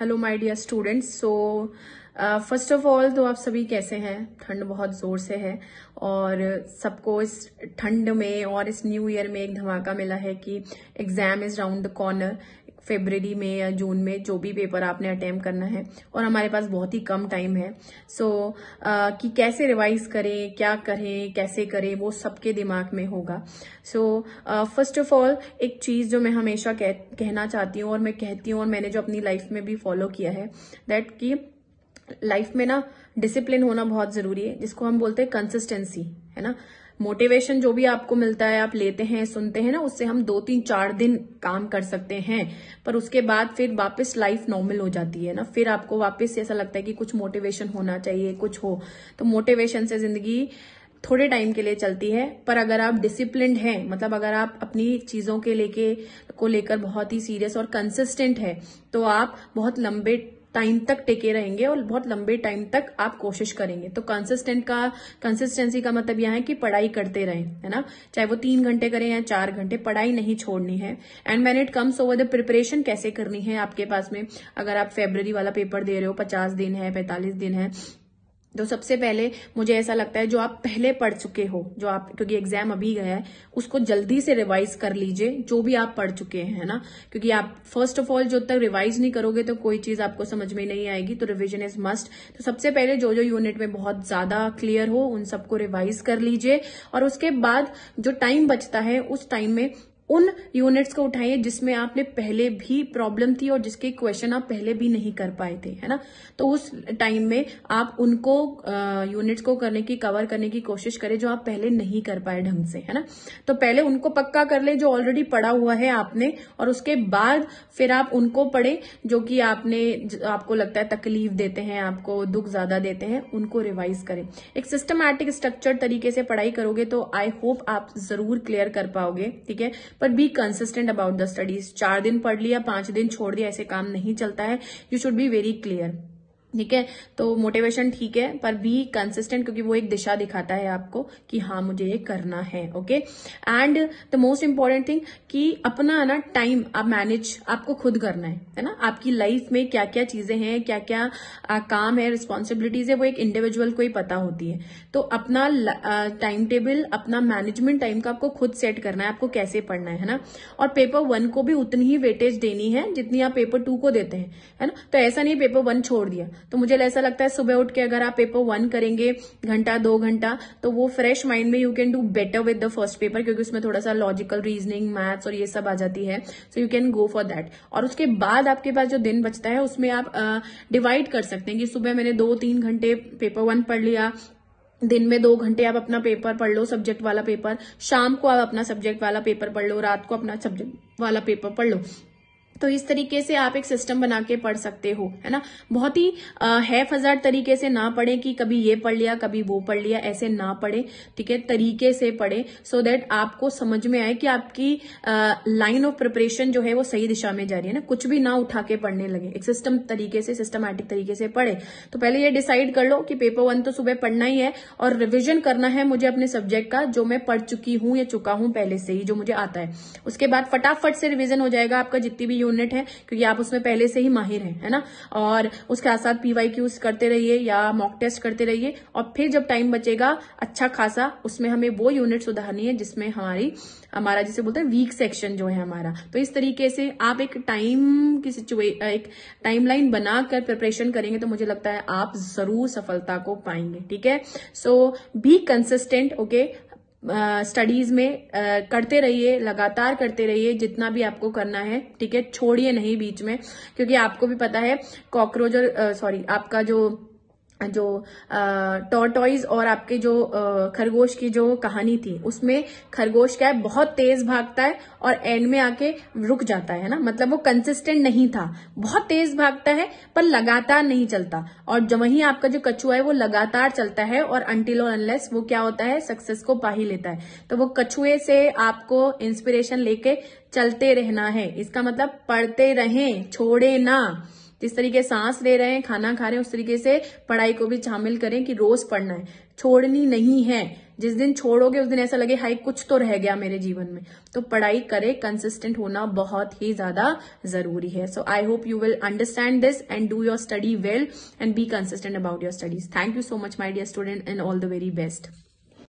hello my dear students so first of all तो आप सभी कैसे हैं ठंड बहुत ज़ोर से है और सबको इस ठंड में और इस न्यू ईयर में एक धमाका मिला है कि exam is round the corner February में या जून में जो भी पेपर आपने अटैम्प्ट करना है और हमारे पास बहुत ही कम टाइम है सो so, uh, कि कैसे रिवाइज करें क्या करें कैसे करें वो सबके दिमाग में होगा सो फर्स्ट ऑफ ऑल एक चीज़ जो मैं हमेशा कह, कहना चाहती हूँ और मैं कहती हूँ और मैंने जो अपनी लाइफ में भी फॉलो किया है दैट कि लाइफ में ना डिसिप्लिन होना बहुत ज़रूरी है जिसको हम बोलते हैं कंसिस्टेंसी है ना मोटिवेशन जो भी आपको मिलता है आप लेते हैं सुनते हैं ना उससे हम दो तीन चार दिन काम कर सकते हैं पर उसके बाद फिर वापस लाइफ नॉर्मल हो जाती है ना फिर आपको वापस ऐसा लगता है कि कुछ मोटिवेशन होना चाहिए कुछ हो तो मोटिवेशन से जिंदगी थोड़े टाइम के लिए चलती है पर अगर आप डिसिप्लिन हैं मतलब अगर आप अपनी चीजों के लेके को लेकर बहुत ही सीरियस और कंसिस्टेंट है तो आप बहुत लंबे टाइम तक टेके रहेंगे और बहुत लंबे टाइम तक आप कोशिश करेंगे तो कंसिस्टेंट का कंसिस्टेंसी का मतलब यह है कि पढ़ाई करते रहें है ना चाहे वो तीन घंटे करें या चार घंटे पढ़ाई नहीं छोड़नी है and man it comes over the preparation कैसे करनी है आपके पास में अगर आप फेबर वाला पेपर दे रहे हो पचास दिन है पैंतालीस दिन है तो सबसे पहले मुझे ऐसा लगता है जो आप पहले पढ़ चुके हो जो आप क्योंकि एग्जाम अभी गया है उसको जल्दी से रिवाइज कर लीजिए जो भी आप पढ़ चुके हैं ना क्योंकि आप फर्स्ट ऑफ ऑल जो तक रिवाइज नहीं करोगे तो कोई चीज आपको समझ में नहीं आएगी तो रिविजन इज मस्ट तो सबसे पहले जो जो यूनिट में बहुत ज्यादा क्लियर हो उन सबको रिवाइज कर लीजिए और उसके बाद जो टाइम बचता है उस टाइम में उन यूनिट्स को उठाइए जिसमें आपने पहले भी प्रॉब्लम थी और जिसके क्वेश्चन आप पहले भी नहीं कर पाए थे है ना तो उस टाइम में आप उनको यूनिट्स को करने की कवर करने की कोशिश करें जो आप पहले नहीं कर पाए ढंग से है ना तो पहले उनको पक्का कर ले जो ऑलरेडी पढ़ा हुआ है आपने और उसके बाद फिर आप उनको पढ़े जो कि आपने आपको लगता है तकलीफ देते हैं आपको दुख ज्यादा देते हैं उनको रिवाइज करें एक सिस्टमैटिक स्ट्रक्चर तरीके से पढ़ाई करोगे तो आई होप आप जरूर क्लियर कर पाओगे ठीक है पर be consistent about the studies चार दिन पढ़ लिया पांच दिन छोड़ दिया ऐसे काम नहीं चलता है you should be very clear ठीक है तो मोटिवेशन ठीक है पर बी कंसिस्टेंट क्योंकि वो एक दिशा दिखाता है आपको कि हाँ मुझे ये करना है okay and the most important thing कि अपना ना टाइम आप मैनेज आपको खुद करना है है ना आपकी लाइफ में क्या क्या चीजें हैं क्या क्या आ, काम है रिस्पॉन्सिबिलिटीज है वो एक इंडिविजुअल को ही पता होती है तो अपना टाइम टेबल अपना मैनेजमेंट टाइम का आपको खुद सेट करना है आपको कैसे पढ़ना है ना और पेपर वन को भी उतनी ही वेटेज देनी है जितनी आप पेपर टू को देते हैं है ना तो ऐसा नहीं पेपर वन छोड़ दिया तो मुझे ऐसा लगता है सुबह उठ के अगर आप पेपर वन करेंगे घंटा दो घंटा तो वो फ्रेश माइंड में you can do better with the first paper क्योंकि उसमें थोड़ा सा लॉजिकल रीजनिंग मैथ्स और ये सब आ जाती है so you can go for that और उसके बाद आपके पास जो दिन बचता है उसमें आप डिवाइड uh, कर सकते हैं कि सुबह मैंने दो तीन घंटे पेपर वन पढ़ लिया दिन में दो घंटे आप अपना पेपर पढ़ लो सब्जेक्ट वाला पेपर शाम को आप अपना सब्जेक्ट वाला पेपर पढ़ लो रात को अपना सब्जेक्ट वाला पेपर पढ़ लो तो इस तरीके से आप एक सिस्टम बना के पढ़ सकते हो है ना बहुत ही है फजा तरीके से ना पढ़े कि कभी ये पढ़ लिया कभी वो पढ़ लिया ऐसे ना पढ़े ठीक है तरीके से पढ़े सो so देट आपको समझ में आए कि आपकी लाइन ऑफ प्रिपरेशन जो है वो सही दिशा में जा रही है ना कुछ भी ना उठा के पढ़ने लगे एक सिस्टम तरीके से सिस्टमैटिक तरीके से पढ़े तो पहले ये डिसाइड कर लो कि पेपर वन तो सुबह पढ़ना ही है और रिविजन करना है मुझे अपने सब्जेक्ट का जो मैं पढ़ चुकी हूं या चुका हूं पहले से ही जो मुझे आता है उसके बाद फटाफट से रिविजन हो जाएगा आपका जितनी भी यूनिट है क्योंकि आप उसमें पहले से ही माहिर हैं है ना और उसके साथ पीवाई क्यूज करते रहिए या मॉक टेस्ट करते रहिए और फिर जब टाइम बचेगा अच्छा खासा उसमें हमें वो यूनिट सुधारनी है जिसमें हमारी हमारा जिसे बोलते हैं वीक सेक्शन जो है हमारा तो इस तरीके से आप एक टाइम की सिचुएशन एक टाइमलाइन बनाकर प्रिपरेशन करेंगे तो मुझे लगता है आप जरूर सफलता को पाएंगे ठीक है so be consistent okay studies में आ, करते रहिए लगातार करते रहिए जितना भी आपको करना है ठीक है छोड़िए नहीं बीच में क्योंकि आपको भी पता है कॉकरोच और सॉरी आपका जो जो टॉर्टॉइज और आपके जो खरगोश की जो कहानी थी उसमें खरगोश क्या है बहुत तेज भागता है और एंड में आके रुक जाता है ना मतलब वो कंसिस्टेंट नहीं था बहुत तेज भागता है पर लगातार नहीं चलता और जब वहीं आपका जो कछुआ है वो लगातार चलता है और अंटिलो अनलेस वो क्या होता है सक्सेस को पा ही लेता है तो वो कछुए से आपको इंस्पिरेशन लेके चलते रहना है इसका मतलब पढ़ते रहें छोड़े ना जिस तरीके सांस ले रहे हैं खाना खा रहे हैं उस तरीके से पढ़ाई को भी शामिल करें कि रोज पढ़ना है छोड़नी नहीं है जिस दिन छोड़ोगे उस दिन ऐसा लगे हाई कुछ तो रह गया मेरे जीवन में तो पढ़ाई करे कंसिस्टेंट होना बहुत ही ज्यादा जरूरी है so I hope you will understand this and do your study well and be consistent about your studies thank you so much my dear student and all the very best